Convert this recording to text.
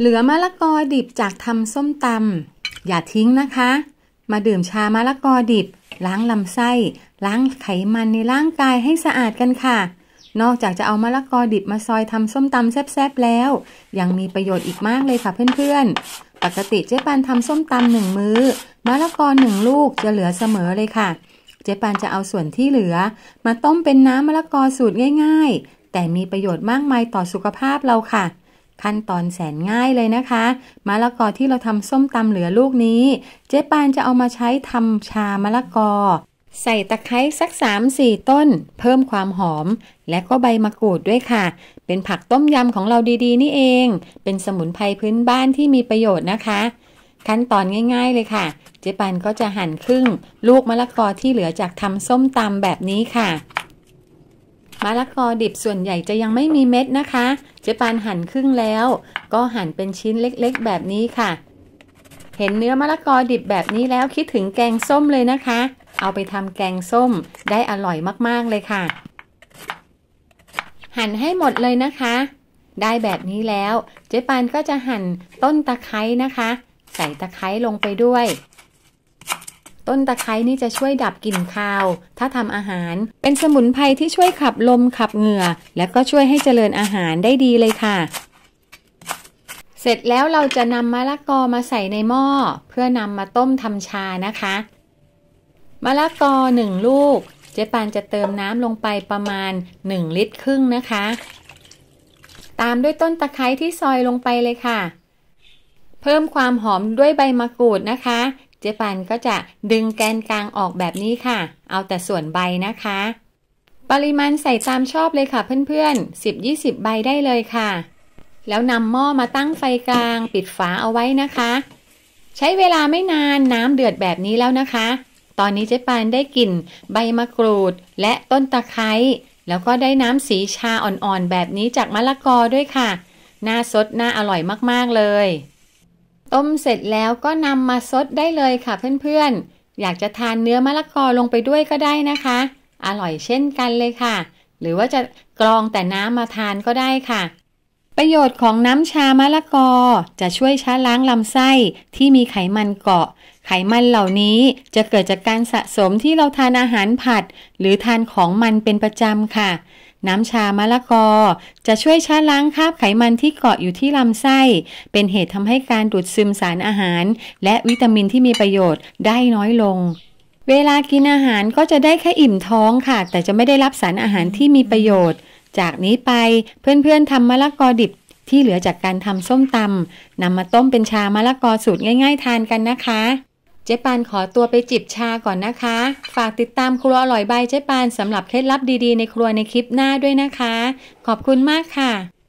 เหลือมะละกอดิบจากทำส้มตำอย่าทิ้งนะคะ มาดื่มชามะละกอดิบ ล้างลำไส้ ล้างไขมันในร่างกายให้สะอาดกันค่ะ นอกจากจะเอามะละกอดิบมาซอยทำส้มตำแซ่บๆแล้ว ยังมีประโยชน์อีกมากเลยค่ะเพื่อนๆ ปกติเจ๊ปันทำส้มตำหนึ่งมือ้อ มะละกอหนึ่งลูกจะเหลือเสมอเลยค่ะ เจ๊ปันจะเอาส่วนที่เหลือ มาต้มเป็นน้ำมะละกอสูตรง่าย ๆ แต่มีประโยชน์มากมายต่อสุขภาพเราค่ะขั้นตอนแสนง่ายเลยนะคะ มะละกอที่เราทำส้มตำเหลือลูกนี้ เจ๊ปานจะเอามาใช้ทำชามะละกอ ใส่ตะไคร้สัก 3-4 ต้นเพิ่มความหอมและก็ใบมะกรูดด้วยค่ะ เป็นผักต้มยำของเราดีๆ นี่เอง เป็นสมุนไพรพื้นบ้านที่มีประโยชน์นะคะ ขั้นตอนง่ายๆเลยค่ะ เจ๊ปานก็จะหั่นครึ่งลูกมะละกอที่เหลือจากทำส้มตำแบบนี้ค่ะมะละกอดิบส่วนใหญ่จะยังไม่มีเม็ดนะคะ เจ๊ปานหั่นครึ่งแล้ว ก็หั่นเป็นชิ้นเล็ก ๆ แบบนี้ค่ะ เห็นเนื้อมะละกอดิบแบบนี้แล้วคิดถึงแกงส้มเลยนะคะ เอาไปทำแกงส้มได้อร่อยมากๆเลยค่ะ หั่นให้หมดเลยนะคะ ได้แบบนี้แล้วเจ๊ปานก็จะหั่นต้นตะไคร้นะคะ ใส่ตะไคร้ลงไปด้วยต้นตะไคร้นี่จะช่วยดับกลิ่นคาว ถ้าทำอาหาร เป็นสมุนไพรที่ช่วยขับลมขับเหงื่อ และก็ช่วยให้เจริญอาหารได้ดีเลยค่ะ เสร็จแล้วเราจะนำมะละกอมาใส่ในหม้อ เพื่อนำมาต้มทำชานะคะ มะละกอหนึ่งลูก เจ๊ปานจะเติมน้ำลงไปประมาณ 1 ลิตรครึ่งนะคะ ตามด้วยต้นตะไคร้ที่ซอยลงไปเลยค่ะ เพิ่มความหอมด้วยใบมะกรูดนะคะเจ๊ปันก็จะดึงแกนกลางออกแบบนี้ค่ะ เอาแต่ส่วนใบนะคะ ปริมาณใส่ตามชอบเลยค่ะ เพื่อนๆ10-20ใบได้เลยค่ะ แล้วนำหม้อมาตั้งไฟกลางปิดฝาเอาไว้นะคะ ใช้เวลาไม่นานน้ำเดือดแบบนี้แล้วนะคะ ตอนนี้เจ๊ปานได้กลิ่นใบมะกรูดและต้นตะไคร้ แล้วก็ได้น้ำสีชาอ่อนๆแบบนี้จากมะละกอด้วยค่ะน่าสดน่าอร่อยมากๆเลยต้มเสร็จแล้วก็นำมาซดได้เลยค่ะเพื่อนๆ อยากจะทานเนื้อมะละกอลงไปด้วยก็ได้นะคะ อร่อยเช่นกันเลยค่ะ หรือว่าจะกรองแต่น้ำมาทานก็ได้ค่ะ ประโยชน์ของน้ำชามะละกอจะช่วยช้าล้างลำไส้ที่มีไขมันเกาะ ไขมันเหล่านี้จะเกิดจากการสะสมที่เราทานอาหารผัด หรือทานของมันเป็นประจำค่ะน้ำชามะละกอจะช่วยชะล้างคราบไขมันที่เกาะอยู่ที่ลำไส้ เป็นเหตุทำให้การดูดซึมสารอาหารและวิตามินที่มีประโยชน์ได้น้อยลง เวลากินอาหารก็จะได้แค่อิ่มท้องค่ะ แต่จะไม่ได้รับสารอาหารที่มีประโยชน์ จากนี้ไปเพื่อนๆทำมะละกอดิบที่เหลือจากการทำส้มตำนำมาต้มเป็นชามะละกอสูตรง่ายๆทานกันนะคะจ๊ปานขอตัวไปจิบชาก่อนนะคะ ฝากติดตามครัวอร่อยใบเจ๊ปานสำหรับเคล็ดลับดีๆในครัวในคลิปหน้าด้วยนะคะ ขอบคุณมากค่ะ